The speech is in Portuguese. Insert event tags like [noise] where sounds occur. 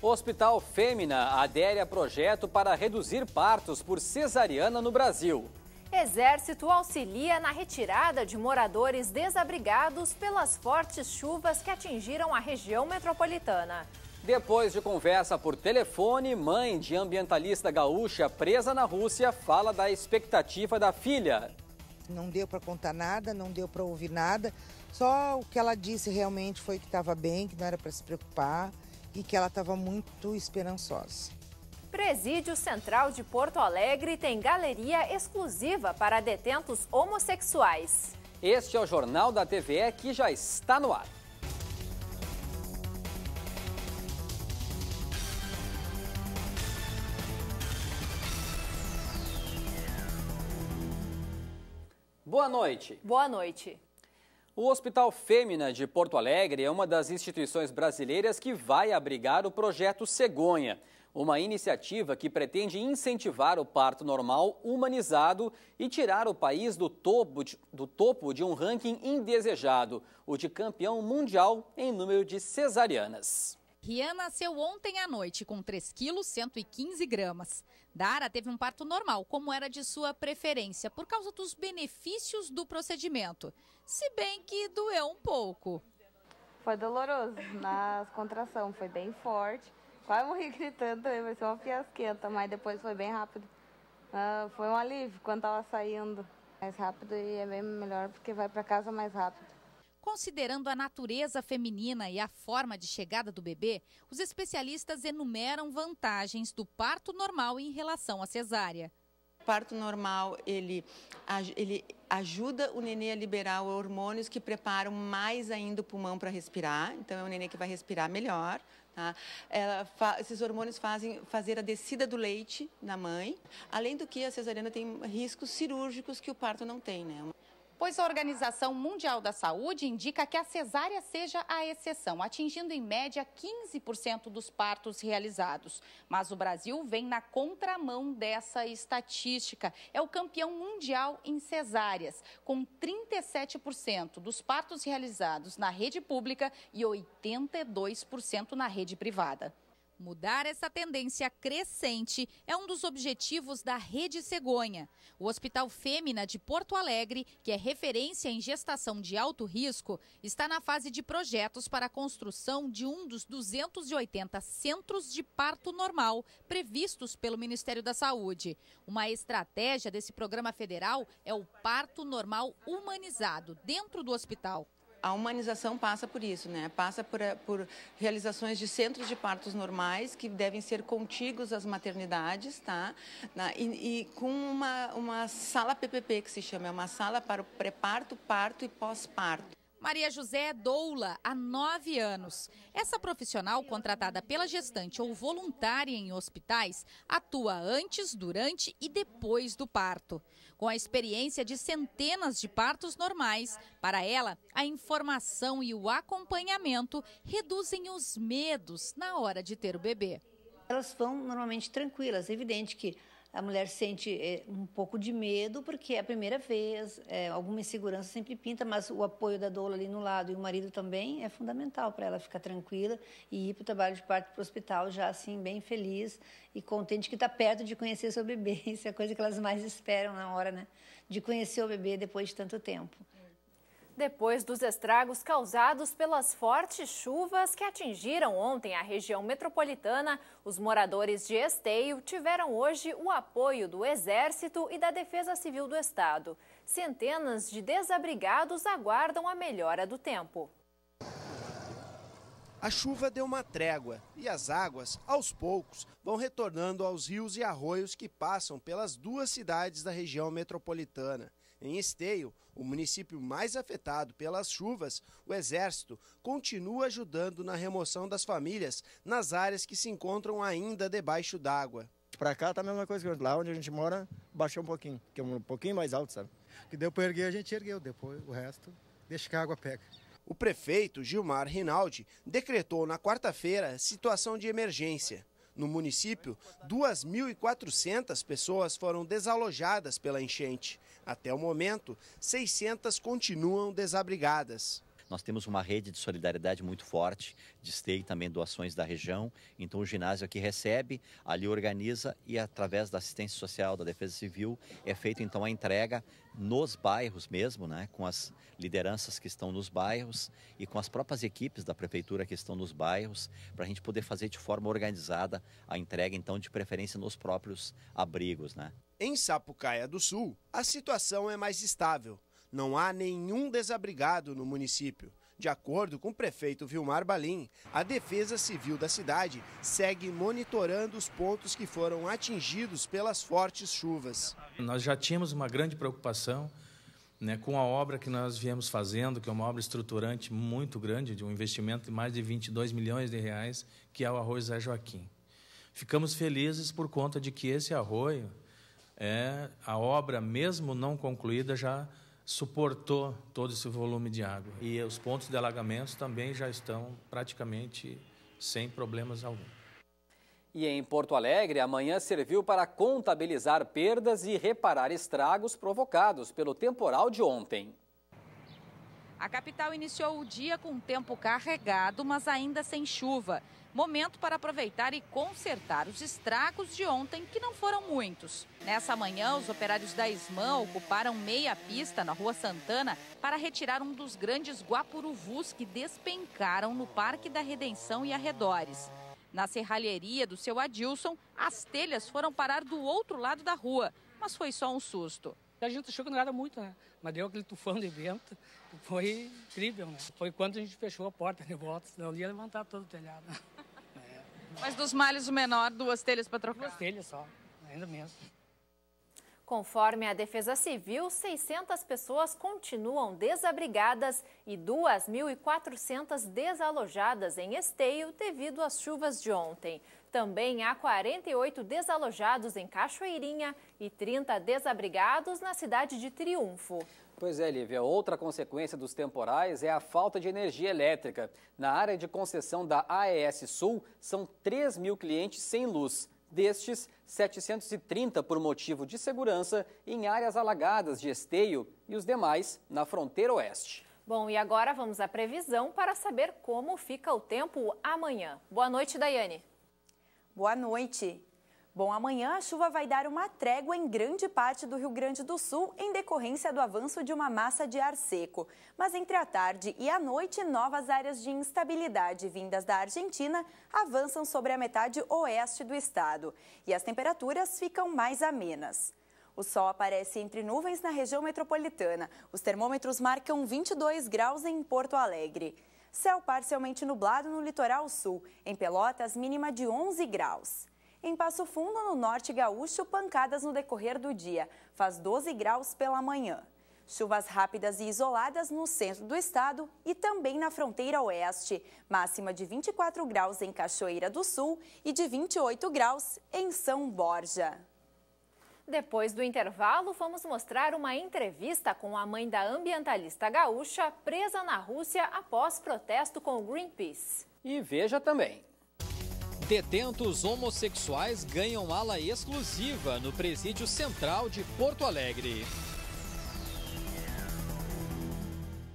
O Hospital Fêmina adere a projeto para reduzir partos por cesariana no Brasil. Exército auxilia na retirada de moradores desabrigados pelas fortes chuvas que atingiram a região metropolitana. Depois de conversa por telefone, mãe de ambientalista gaúcha presa na Rússia fala da expectativa da filha. Não deu para contar nada, não deu para ouvir nada. Só o que ela disse realmente foi que estava bem, que não era para se preocupar e que ela estava muito esperançosa. Presídio Central de Porto Alegre tem galeria exclusiva para detentos homossexuais. Este é o Jornal da TVE que já está no ar. Boa noite. Boa noite. O Hospital Fêmina de Porto Alegre é uma das instituições brasileiras que vai abrigar o projeto Cegonha, uma iniciativa que pretende incentivar o parto normal humanizado e tirar o país do topo de, do topo de um ranking indesejado, o de campeão mundial em número de cesarianas. Rian nasceu ontem à noite com 3 quilos 115 gramas. Dara teve um parto normal, como era de sua preferência, por causa dos benefícios do procedimento. Se bem que doeu um pouco. Foi doloroso nas contrações, foi bem forte. Quase morri gritando né? vai ser uma fiasquenta, mas depois foi bem rápido. Ah, foi um alívio quando estava saindo. Mais rápido e é bem melhor porque vai para casa mais rápido. Considerando a natureza feminina e a forma de chegada do bebê, os especialistas enumeram vantagens do parto normal em relação à cesárea. O parto normal, ele, ele ajuda o nenê a liberar hormônios que preparam mais ainda o pulmão para respirar. Então, é um nenê que vai respirar melhor. Tá? Ela, esses hormônios fazem fazer a descida do leite na mãe. Além do que, a cesariana tem riscos cirúrgicos que o parto não tem. Né? pois a Organização Mundial da Saúde indica que a cesárea seja a exceção, atingindo em média 15% dos partos realizados. Mas o Brasil vem na contramão dessa estatística. É o campeão mundial em cesáreas, com 37% dos partos realizados na rede pública e 82% na rede privada. Mudar essa tendência crescente é um dos objetivos da Rede Cegonha. O Hospital Fêmina de Porto Alegre, que é referência em gestação de alto risco, está na fase de projetos para a construção de um dos 280 centros de parto normal previstos pelo Ministério da Saúde. Uma estratégia desse programa federal é o parto normal humanizado dentro do hospital a humanização passa por isso, né? Passa por, eh, por realizações de centros de partos normais que devem ser contíguos às maternidades, tá? Na, e, e, com uma, uma sala PPP que se chama, é uma sala para o pré-parto, parto e pós-parto. Maria José Doula, há nove anos. Essa profissional, contratada pela gestante ou voluntária em hospitais, atua antes, durante e depois do parto. Com a experiência de centenas de partos normais, para ela, a informação e o acompanhamento reduzem os medos na hora de ter o bebê. Elas vão normalmente tranquilas, é evidente que a mulher sente eh, um pouco de medo, porque é a primeira vez, é, alguma insegurança sempre pinta, mas o apoio da doula ali no lado e o marido também é fundamental para ela ficar tranquila e ir para o trabalho de parto para o hospital já assim, bem feliz e contente que está perto de conhecer seu bebê. [laughs] Isso é a coisa que elas mais esperam na hora, né? De conhecer o bebê depois de tanto tempo depois dos estragos causados pelas fortes chuvas que atingiram ontem a região metropolitana, os moradores de Esteio tiveram hoje o apoio do Exército e da Defesa Civil do Estado. Centenas de desabrigados aguardam a melhora do tempo. A chuva deu uma trégua e as águas, aos poucos, vão retornando aos rios e arroios que passam pelas duas cidades da região metropolitana. Em Esteio, o município mais afetado pelas chuvas, o Exército continua ajudando na remoção das famílias nas áreas que se encontram ainda debaixo d'água. Para cá tá a mesma coisa que lá onde a gente mora, baixou um pouquinho, que é um pouquinho mais alto, sabe? Que deu para erguer, a gente ergueu, depois o resto deixa que a água pega. O prefeito Gilmar Rinaldi decretou na quarta-feira situação de emergência. No município, 2.400 pessoas foram desalojadas pela enchente. Até o momento, 600 continuam desabrigadas. Nós temos uma rede de solidariedade muito forte, de STEI também doações da região. Então o ginásio aqui recebe, ali organiza e através da assistência social, da defesa civil, é feita então a entrega nos bairros mesmo, né, com as lideranças que estão nos bairros e com as próprias equipes da prefeitura que estão nos bairros, para a gente poder fazer de forma organizada a entrega, então, de preferência nos próprios abrigos. Né? Em Sapucaia do Sul, a situação é mais estável não há nenhum desabrigado no município. De acordo com o prefeito Vilmar Balim, a Defesa Civil da cidade segue monitorando os pontos que foram atingidos pelas fortes chuvas. Nós já tínhamos uma grande preocupação né, com a obra que nós viemos fazendo, que é uma obra estruturante muito grande, de um investimento de mais de 22 milhões de reais, que é o Arroio Zé Joaquim. Ficamos felizes por conta de que esse arroio, é, a obra mesmo não concluída já suportou todo esse volume de água. E os pontos de alagamento também já estão praticamente sem problemas algum. E em Porto Alegre, amanhã serviu para contabilizar perdas e reparar estragos provocados pelo temporal de ontem. A capital iniciou o dia com tempo carregado, mas ainda sem chuva. Momento para aproveitar e consertar os estragos de ontem, que não foram muitos. Nessa manhã, os operários da SMAN ocuparam meia pista na Rua Santana para retirar um dos grandes guapuruvus que despencaram no Parque da Redenção e arredores. Na serralheria do seu Adilson, as telhas foram parar do outro lado da rua, mas foi só um susto a gente achou que não era muito, né? Mas deu aquele tufão de vento, foi incrível, né? Foi quando a gente fechou a porta de volta, senão ia levantar todo o telhado. É. [laughs] Mas dos males o menor, duas telhas para trocar? Duas telhas só, ainda mesmo. Conforme a Defesa Civil, 600 pessoas continuam desabrigadas e 2.400 desalojadas em esteio devido às chuvas de ontem. Também há 48 desalojados em Cachoeirinha e 30 desabrigados na cidade de Triunfo. Pois é, Lívia. Outra consequência dos temporais é a falta de energia elétrica. Na área de concessão da AES Sul, são 3 mil clientes sem luz. Destes, 730 por motivo de segurança em áreas alagadas de esteio e os demais na fronteira oeste. Bom, e agora vamos à previsão para saber como fica o tempo amanhã. Boa noite, Daiane. Boa noite. Bom, amanhã a chuva vai dar uma trégua em grande parte do Rio Grande do Sul em decorrência do avanço de uma massa de ar seco. Mas entre a tarde e a noite, novas áreas de instabilidade vindas da Argentina avançam sobre a metade oeste do estado. E as temperaturas ficam mais amenas. O sol aparece entre nuvens na região metropolitana. Os termômetros marcam 22 graus em Porto Alegre. Céu parcialmente nublado no litoral sul. Em Pelotas, mínima de 11 graus. Em Passo Fundo, no norte gaúcho, pancadas no decorrer do dia. Faz 12 graus pela manhã. Chuvas rápidas e isoladas no centro do estado e também na fronteira oeste. Máxima de 24 graus em Cachoeira do Sul e de 28 graus em São Borja. Depois do intervalo, vamos mostrar uma entrevista com a mãe da ambientalista gaúcha presa na Rússia após protesto com o Greenpeace. E veja também. Detentos homossexuais ganham ala exclusiva no presídio central de Porto Alegre.